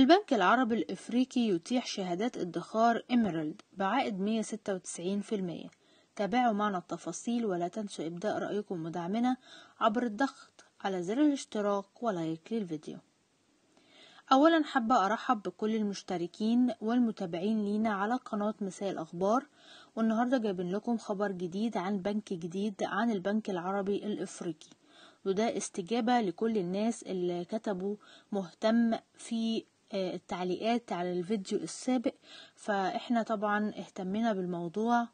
البنك العربي الإفريقي يتيح شهادات ادخار إيميرالد بعائد 196% تابعوا معنا التفاصيل ولا تنسوا إبداء رأيكم ودعمنا عبر الضغط على زر الاشتراك ولايك للفيديو أولا حابة أرحب بكل المشتركين والمتابعين لينا على قناة مساء الأخبار والنهاردة جايبين لكم خبر جديد عن بنك جديد عن البنك العربي الإفريقي وده استجابة لكل الناس اللي كتبوا مهتم في التعليقات على الفيديو السابق فاحنا طبعا اهتمنا بالموضوع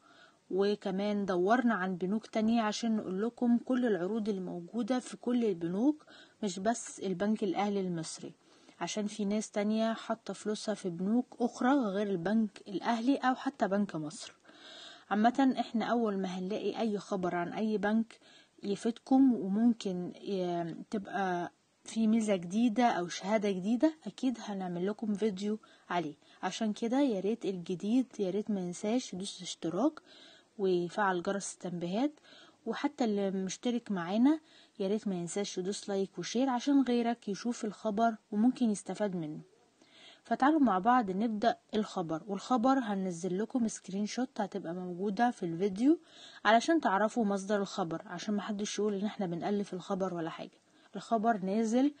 وكمان دورنا عن بنوك تانية عشان نقول لكم كل العروض اللي موجودة في كل البنوك مش بس البنك الأهلي المصري عشان في ناس تانية حاطة فلوسها في بنوك أخرى غير البنك الأهلي أو حتى بنك مصر عامة احنا أول ما هنلاقي أي خبر عن أي بنك يفيدكم وممكن آه، تبقى في ميزة جديدة أو شهادة جديدة أكيد هنعمل لكم فيديو عليه عشان كده يا ريت الجديد يا ريت منساش تدوس اشتراك ويفعل جرس التنبيهات وحتى اللي مشترك معانا يا ريت ما ينساش يدوس لايك وشير عشان غيرك يشوف الخبر وممكن يستفاد منه فتعالوا مع بعض نبدأ الخبر والخبر هننزل لكم سكرين شوت هتبقى موجودة في الفيديو علشان تعرفوا مصدر الخبر عشان محدش يقول ان احنا بنألف الخبر ولا حاجة لخبر نازل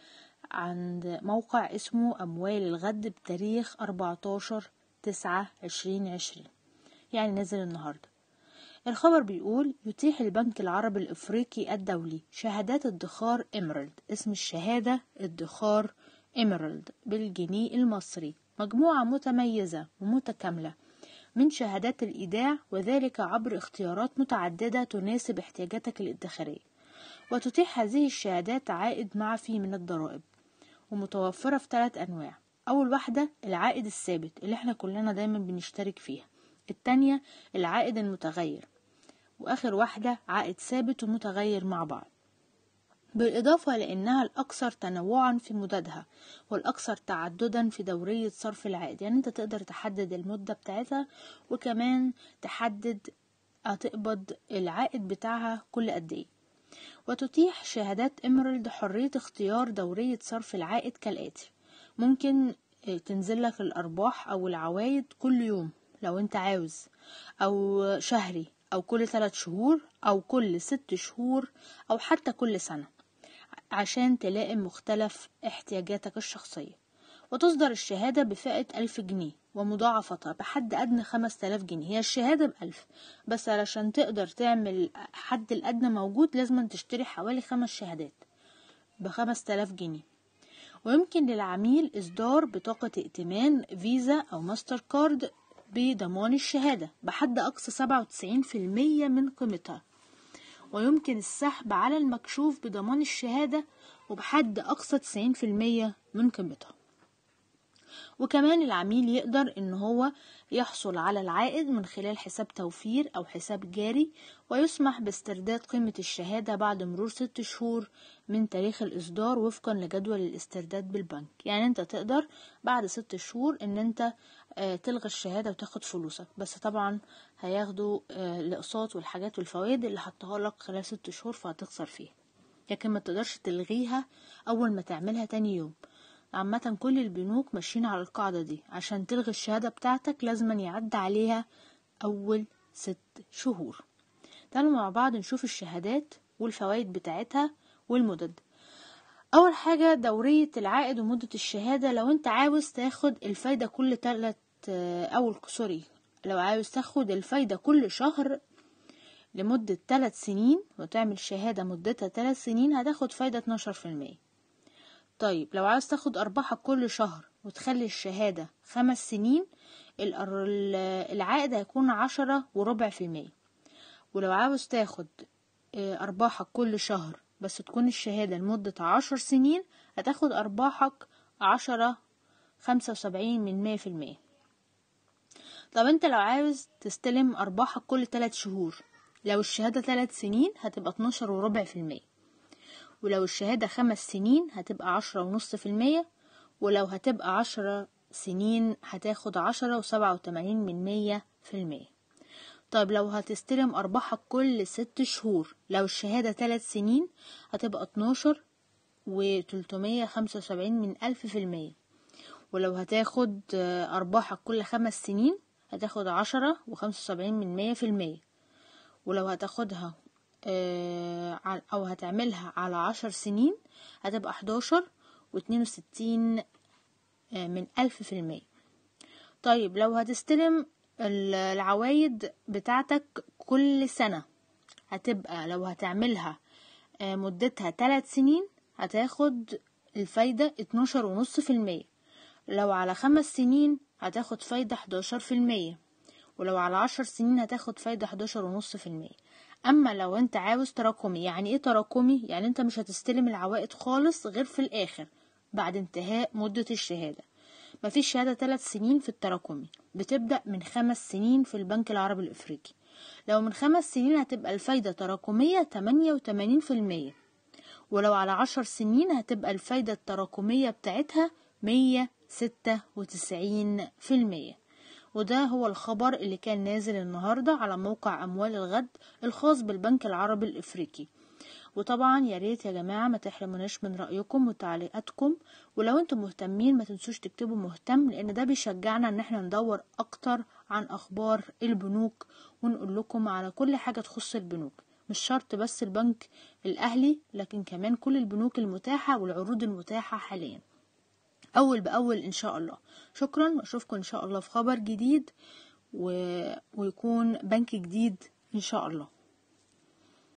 عند موقع اسمه أموال الغد بتاريخ 14 عشرين عشرين يعني نازل النهاردة الخبر بيقول يتيح البنك العربي الإفريقي الدولي شهادات ادخار إمرالد اسم الشهادة ادخار إمرالد بالجنيه المصري مجموعة متميزة ومتكاملة من شهادات الإيداع وذلك عبر اختيارات متعددة تناسب احتياجاتك الادخارية وتتيح هذه الشهادات عائد معفي من الضرائب ومتوفرة في ثلاث أنواع أول واحدة العائد الثابت اللي احنا كلنا دايما بنشترك فيها التانية العائد المتغير وآخر واحدة عائد ثابت ومتغير مع بعض بالإضافة لأنها الأكثر تنوعا في مددها والأكثر تعددا في دورية صرف العائد يعني أنت تقدر تحدد المدة بتاعتها وكمان تحدد هتقبض العائد بتاعها كل قد إيه وتتيح شهادات إميرالد حرية اختيار دورية صرف العائد كالآتي ممكن آه، تنزل لك الأرباح أو العوايد كل يوم لو أنت عاوز أو شهري أو كل ثلاث شهور أو كل ست شهور أو حتى كل سنة عشان تلائم مختلف احتياجاتك الشخصية وتصدر الشهادة بفئة ألف جنيه ومضاعفتها بحد أدنى 5000 جنيه هي الشهادة بألف بس علشان تقدر تعمل حد الأدنى موجود لازم تشتري حوالي خمس شهادات بخمس تلاف جنيه ويمكن للعميل إصدار بطاقة ائتمان فيزا أو ماستر كارد بضمان الشهادة بحد أقصى 97% من قيمتها ويمكن السحب على المكشوف بضمان الشهادة وبحد أقصى 90% من قيمتها وكمان العميل يقدر ان هو يحصل على العائد من خلال حساب توفير او حساب جاري ويسمح باسترداد قيمة الشهادة بعد مرور ست شهور من تاريخ الاصدار وفقا لجدول الاسترداد بالبنك يعني انت تقدر بعد ست شهور ان انت آه، تلغي الشهادة وتاخد فلوسك بس طبعا هياخدوا آه، الاقساط والحاجات والفوائد اللي حطها لك خلال ست شهور فهتخسر فيها لكن ما تقدرش تلغيها اول ما تعملها تاني يوم عامة كل البنوك ماشيين على القاعدة دي عشان تلغي الشهادة بتاعتك لازم يعدي عليها أول ست شهور تعالوا مع بعض نشوف الشهادات والفوائد بتاعتها والمدد أول حاجة دورية العائد ومدة الشهادة لو أنت عاوز تاخد الفايدة كل تلت أول آه، سوري لو عاوز تاخد الفايدة كل شهر لمدة تلت سنين وتعمل شهادة مدتها تلت سنين هتاخد فايدة 12% طيب لو عايز تاخد أرباحك كل شهر وتخلي الشهادة خمس سنين العائد هيكون عشرة وربع في المية ولو عاوز تاخد آه، أرباحك كل شهر بس تكون الشهادة لمدة عشر سنين هتاخد أرباحك عشرة خمسة وسبعين من مية في المية طب انت لو عاوز تستلم أرباحك كل تلات شهور لو الشهادة تلات سنين هتبقى اتناشر وربع في المية ولو الشهادة خمس سنين هتبقى عشرة ونص في المية ولو هتبقى عشرة سنين هتاخد عشرة وسبعة وتمانين من مية في المية طيب لو هتستلم أرباحك كل ست شهور لو الشهادة تلات سنين هتبقى اتناشر وتلتمية خمسة وسبعين من ألف في المية ولو هتاخد أرباحك كل خمس سنين هتاخد عشرة وخمسة وسبعين من مية في المية ولو هتاخدها آه، أو هتعملها على عشر سنين هتبقى حداشر واتنين وستين آه، من ألف في المية طيب لو هتستلم العوايد بتاعتك كل سنة هتبقى لو هتعملها آه، مدتها تلات سنين هتاخد الفايدة اتناشر ونص في المية لو على خمس سنين هتاخد فايدة حداشر في المية ولو على عشر سنين هتاخد فايدة حداشر ونص في المية اما لو انت عاوز تراكمي يعني ايه تراكمي يعني انت مش هتستلم العوائد خالص غير في الاخر بعد انتهاء مدة الشهادة مفيش شهادة ثلاث سنين في التراكمي بتبدأ من خمس سنين في البنك العربي الافريقي لو من خمس سنين هتبقى الفايدة تراكمية تمانية وتمانين في المية ولو على عشر سنين هتبقى الفايدة التراكمية بتاعتها مية ستة وتسعين في المية وده هو الخبر اللي كان نازل النهاردة على موقع أموال الغد الخاص بالبنك العربي الإفريقي وطبعا يا ريت يا جماعة ما تحرمناش من رأيكم وتعليقاتكم ولو انتم مهتمين ما تنسوش تكتبوا مهتم لأن ده بيشجعنا ان احنا ندور أكتر عن أخبار البنوك ونقول لكم على كل حاجة تخص البنوك مش شرط بس البنك الأهلي لكن كمان كل البنوك المتاحة والعروض المتاحة حاليا أول بأول إن شاء الله شكرا وأشوفكم إن شاء الله في خبر جديد و... ويكون بنك جديد إن شاء الله